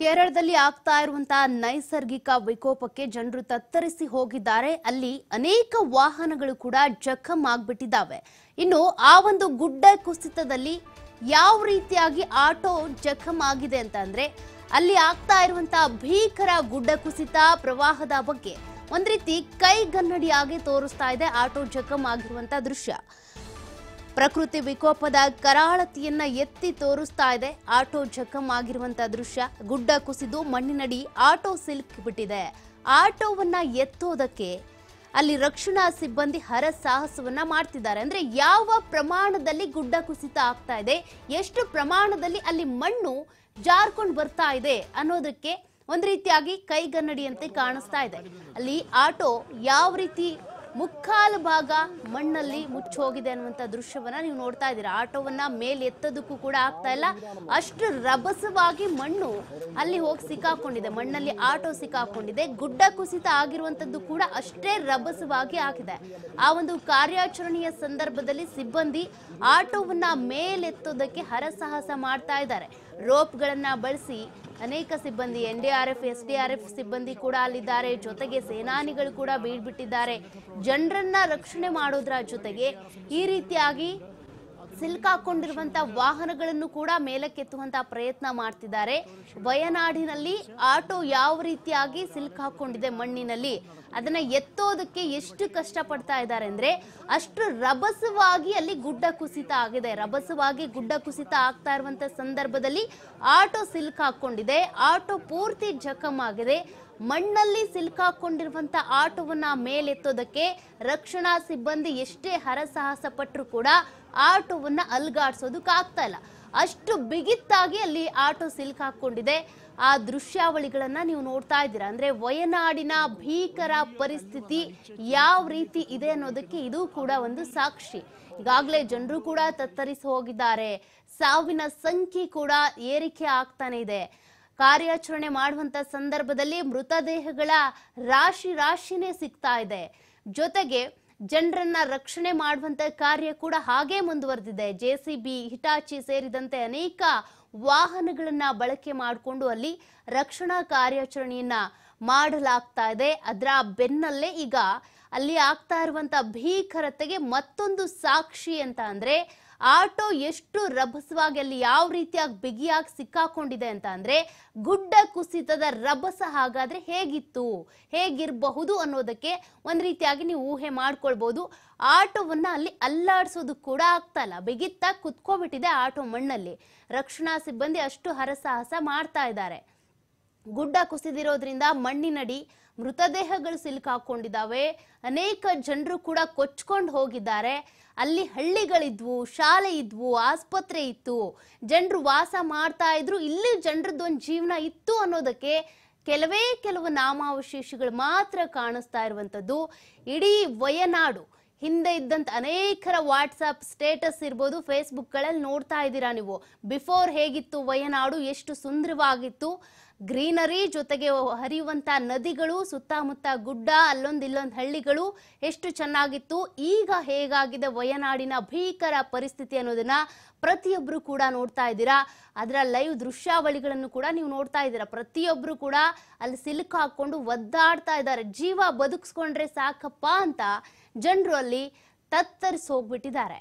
ಕೇರಳದಲ್ಲಿ ಆಗ್ತಾ ಇರುವಂತಹ ನೈಸರ್ಗಿಕ ವಿಕೋಪಕ್ಕೆ ಜನರು ತತ್ತರಿಸಿ ಹೋಗಿದ್ದಾರೆ ಅಲ್ಲಿ ಅನೇಕ ವಾಹನಗಳು ಕೂಡ ಜಖಂ ಆಗ್ಬಿಟ್ಟಿದ್ದಾವೆ ಇನ್ನು ಆ ಒಂದು ಗುಡ್ಡ ಕುಸಿತದಲ್ಲಿ ಯಾವ ರೀತಿಯಾಗಿ ಆಟೋ ಜಖಂ ಆಗಿದೆ ಅಂತ ಅಂದ್ರೆ ಅಲ್ಲಿ ಆಗ್ತಾ ಇರುವಂತಹ ಭೀಕರ ಗುಡ್ಡ ಕುಸಿತ ಪ್ರವಾಹದ ಬಗ್ಗೆ ಒಂದ್ ರೀತಿ ಕೈಗನ್ನಡಿಯಾಗಿ ತೋರಿಸ್ತಾ ಇದೆ ಆಟೋ ಜಖಂ ಆಗಿರುವಂತಹ ದೃಶ್ಯ ಪ್ರಕೃತಿ ವಿಕೋಪದ ಕರಾಳತಿಯನ್ನ ಎತ್ತಿ ತೋರಿಸ್ತಾ ಇದೆ ಆಟೋ ಜಖಮ್ ಆಗಿರುವಂತಹ ದೃಶ್ಯ ಗುಡ್ಡ ಕುಸಿದು ಮಣ್ಣಿನಡಿ ಆಟೋ ಸಿಲ್ಕ್ ಬಿಟ್ಟಿದೆ ಆಟೋವನ್ನ ಎತ್ತೋದಕ್ಕೆ ಅಲ್ಲಿ ರಕ್ಷಣಾ ಸಿಬ್ಬಂದಿ ಹರ ಸಾಹಸವನ್ನ ಮಾಡ್ತಿದ್ದಾರೆ ಅಂದ್ರೆ ಯಾವ ಪ್ರಮಾಣದಲ್ಲಿ ಗುಡ್ಡ ಕುಸಿತ ಆಗ್ತಾ ಇದೆ ಎಷ್ಟು ಪ್ರಮಾಣದಲ್ಲಿ ಅಲ್ಲಿ ಮಣ್ಣು ಜಾರ್ಕೊಂಡು ಬರ್ತಾ ಇದೆ ಅನ್ನೋದಕ್ಕೆ ಒಂದು ರೀತಿಯಾಗಿ ಕೈಗನ್ನಡಿಯಂತೆ ಕಾಣಿಸ್ತಾ ಇದೆ ಅಲ್ಲಿ ಆಟೋ ಯಾವ ರೀತಿ ಮುಕ್ಕಾಲು ಭಾಗ ಮಣ್ಣಲ್ಲಿ ಮುಚ್ಚೋಗಿದೆ ಅನ್ನುವಂಥ ದೃಶ್ಯವನ್ನ ನೀವು ನೋಡ್ತಾ ಇದ್ದೀರಾ ಆಟೋವನ್ನ ಮೇಲೆ ಎತ್ತೋದಕ್ಕೂ ಕೂಡ ಆಗ್ತಾ ಇಲ್ಲ ಅಷ್ಟು ರಭಸವಾಗಿ ಮಣ್ಣು ಅಲ್ಲಿ ಹೋಗಿ ಸಿಕ್ಕಾಕೊಂಡಿದೆ ಮಣ್ಣಲ್ಲಿ ಆಟೋ ಸಿಕ್ಕಾಕೊಂಡಿದೆ ಗುಡ್ಡ ಕುಸಿತ ಆಗಿರುವಂತದ್ದು ಕೂಡ ಅಷ್ಟೇ ರಭಸವಾಗಿ ಆಗಿದೆ ಆ ಒಂದು ಕಾರ್ಯಾಚರಣೆಯ ಸಂದರ್ಭದಲ್ಲಿ ಸಿಬ್ಬಂದಿ ಆಟೋವನ್ನ ಮೇಲೆತ್ತೋದಕ್ಕೆ ಹರಸಾಹಸ ಮಾಡ್ತಾ ಇದ್ದಾರೆ ರೋಪ್ಗಳನ್ನ ಬಳಸಿ ಅನೇಕ ಸಿಬ್ಬಂದಿ ಎನ್ಡಿಆರ್ಎಫ್ ಎಫ್ ಸಿಬ್ಬಂದಿ ಕೂಡ ಅಲ್ಲಿದ್ದಾರೆ ಜೊತೆಗೆ ಸೇನಾನಿಗಳು ಕೂಡ ಬೀಳ್ಬಿಟ್ಟಿದ್ದಾರೆ ಜನರನ್ನ ರಕ್ಷಣೆ ಮಾಡೋದ್ರ ಜೊತೆಗೆ ಈ ರೀತಿಯಾಗಿ ಹಾಕೊಂಡಿರುವಂತಹ ವಾಹನಗಳನ್ನು ಕೂಡ ಮೇಲಕ್ಕೆತ್ತುವಂತಹ ಪ್ರಯತ್ನ ಮಾಡ್ತಿದ್ದಾರೆ ವಯನಾಡಿನಲ್ಲಿ ಆಟೋ ಯಾವ ರೀತಿಯಾಗಿ ಹಾಕೊಂಡಿದೆ ಮಣ್ಣಿನಲ್ಲಿ ಅದನ್ನ ಎತ್ತೋದಕ್ಕೆ ಎಷ್ಟು ಕಷ್ಟ ಪಡ್ತಾ ಇದ್ದಾರೆ ಅಂದ್ರೆ ಅಷ್ಟು ರಭಸವಾಗಿ ಅಲ್ಲಿ ಗುಡ್ಡ ಕುಸಿತ ಆಗಿದೆ ರಭಸವಾಗಿ ಗುಡ್ಡ ಕುಸಿತ ಆಗ್ತಾ ಇರುವಂತ ಸಂದರ್ಭದಲ್ಲಿ ಆಟೋ ಸಿಲ್ಕ್ ಹಾಕೊಂಡಿದೆ ಆಟೋ ಪೂರ್ತಿ ಜಖಮ್ ಆಗಿದೆ ಮಣ್ಣಲ್ಲಿ ಹಾಕೊಂಡಿರುವಂತ ಆಟೋವನ್ನ ಮೇಲೆತ್ತೋದಕ್ಕೆ ರಕ್ಷಣಾ ಸಿಬ್ಬಂದಿ ಎಷ್ಟೇ ಹರಸಾಹಸ ಪಟ್ಟರು ಕೂಡ ಆಟೋವನ್ನು ಅಲ್ಗಾಡ್ಸೋದಕ್ಕಾಗ್ತಾ ಇಲ್ಲ ಅಷ್ಟು ಬಿಗಿತ್ತಾಗಿ ಅಲ್ಲಿ ಆಟೋ ಸಿಲ್ಕ್ ಹಾಕ್ಕೊಂಡಿದೆ ಆ ದೃಶ್ಯಾವಳಿಗಳನ್ನ ನೀವು ನೋಡ್ತಾ ಇದ್ದೀರಾ ಅಂದ್ರೆ ವಯನಾಡಿನ ಭೀಕರ ಪರಿಸ್ಥಿತಿ ಯಾವ ರೀತಿ ಇದೆ ಅನ್ನೋದಕ್ಕೆ ಇದು ಕೂಡ ಒಂದು ಸಾಕ್ಷಿ ಈಗಾಗಲೇ ಜನರು ಕೂಡ ತತ್ತರಿಸಿ ಹೋಗಿದ್ದಾರೆ ಸಾವಿನ ಸಂಖ್ಯೆ ಕೂಡ ಏರಿಕೆ ಆಗ್ತಾನೆ ಇದೆ ಕಾರ್ಯಾಚರಣೆ ಮಾಡುವಂತ ಸಂದರ್ಭದಲ್ಲಿ ಮೃತದೇಹಗಳ ರಾಶಿ ರಾಶಿನೇ ಸಿಗ್ತಾ ಇದೆ ಜೊತೆಗೆ ಜನರನ್ನ ರಕ್ಷಣೆ ಮಾಡುವಂತ ಕಾರ್ಯ ಕೂಡ ಹಾಗೆ ಮುಂದುವರೆದಿದೆ ಬಿ ಹಿಟಾಚಿ ಸೇರಿದಂತೆ ಅನೇಕ ವಾಹನಗಳನ್ನ ಬಳಕೆ ಮಾಡಿಕೊಂಡು ಅಲ್ಲಿ ರಕ್ಷಣಾ ಕಾರ್ಯಾಚರಣೆಯನ್ನ ಮಾಡಲಾಗ್ತಾ ಇದೆ ಅದರ ಬೆನ್ನಲ್ಲೇ ಈಗ ಅಲ್ಲಿ ಆಗ್ತಾ ಇರುವಂತ ಭೀಕರತೆಗೆ ಮತ್ತೊಂದು ಸಾಕ್ಷಿ ಅಂತ ಅಂದ್ರೆ ಆಟೋ ಎಷ್ಟು ರಭಸವಾಗಿ ಅಲ್ಲಿ ಯಾವ ರೀತಿಯಾಗಿ ಬಿಗಿಯಾಗಿ ಸಿಕ್ಕಾಕೊಂಡಿದೆ ಅಂತ ಅಂದ್ರೆ ಗುಡ್ಡ ಕುಸಿತದ ರಭಸ ಹಾಗಾದ್ರೆ ಹೇಗಿತ್ತು ಹೇಗಿರಬಹುದು ಅನ್ನೋದಕ್ಕೆ ಒಂದ್ ರೀತಿಯಾಗಿ ನೀವು ಊಹೆ ಮಾಡ್ಕೊಳ್ಬಹುದು ಆಟೋವನ್ನ ಅಲ್ಲಿ ಅಲ್ಲಾಡಿಸೋದು ಕೂಡ ಆಗ್ತಾ ಇಲ್ಲ ಬಿಗಿತ್ತ ಕುತ್ಕೋಬಿಟ್ಟಿದೆ ಆಟೋ ಮಣ್ಣಲ್ಲಿ ರಕ್ಷಣಾ ಸಿಬ್ಬಂದಿ ಅಷ್ಟು ಹರಸಾಹಸ ಮಾಡ್ತಾ ಇದ್ದಾರೆ ಗುಡ್ಡ ಕುಸಿದಿರೋದ್ರಿಂದ ಮಣ್ಣಿನಡಿ ಮೃತದೇಹಗಳು ಸಿಲುಕಾಕೊಂಡಿದ್ದಾವೆ ಅನೇಕ ಜನರು ಕೂಡ ಕೊಚ್ಕೊಂಡು ಹೋಗಿದ್ದಾರೆ ಅಲ್ಲಿ ಹಳ್ಳಿಗಳಿದ್ವು ಶಾಲೆ ಇದ್ವು ಆಸ್ಪತ್ರೆ ಇತ್ತು ಜನರು ವಾಸ ಮಾಡ್ತಾ ಇದ್ರು ಇಲ್ಲಿ ಜನರದೊಂದು ಜೀವನ ಇತ್ತು ಅನ್ನೋದಕ್ಕೆ ಕೆಲವೇ ಕೆಲವು ನಾಮಾವಶೇಷಗಳು ಮಾತ್ರ ಕಾಣಿಸ್ತಾ ಇರುವಂಥದ್ದು ಇಡೀ ವಯನಾಡು ಹಿಂದೆ ಇದ್ದಂತ ಅನೇಕರ ವಾಟ್ಸಪ್ ಸ್ಟೇಟಸ್ ಇರ್ಬೋದು ಫೇಸ್ಬುಕ್ಗಳಲ್ಲಿ ನೋಡ್ತಾ ಇದ್ದೀರಾ ನೀವು ಬಿಫೋರ್ ಹೇಗಿತ್ತು ವಯನಾಡು ಎಷ್ಟು ಸುಂದರವಾಗಿತ್ತು ಗ್ರೀನರಿ ಜೊತೆಗೆ ಹರಿಯುವಂತ ನದಿಗಳು ಸುತ್ತಮುತ್ತ ಗುಡ್ಡ ಅಲ್ಲೊಂದು ಇಲ್ಲೊಂದು ಹಳ್ಳಿಗಳು ಎಷ್ಟು ಚೆನ್ನಾಗಿತ್ತು ಈಗ ಹೇಗಾಗಿದೆ ವಯನಾಡಿನ ಭೀಕರ ಪರಿಸ್ಥಿತಿ ಅನ್ನೋದನ್ನ ಪ್ರತಿಯೊಬ್ಬರು ಕೂಡ ನೋಡ್ತಾ ಇದ್ದೀರಾ ಅದರ ಲೈವ್ ದೃಶ್ಯಾವಳಿಗಳನ್ನು ಕೂಡ ನೀವು ನೋಡ್ತಾ ಇದ್ದೀರಾ ಪ್ರತಿಯೊಬ್ಬರು ಕೂಡ ಅಲ್ಲಿ ಸಿಲ್ಕ್ ಹಾಕೊಂಡು ಒದ್ದಾಡ್ತಾ ಇದ್ದಾರೆ ಜೀವ ಬದುಕಿಸ್ಕೊಂಡ್ರೆ ಸಾಕಪ್ಪ ಅಂತ ಜನರು ಅಲ್ಲಿ ತತ್ತರಿಸಿ ಹೋಗ್ಬಿಟ್ಟಿದ್ದಾರೆ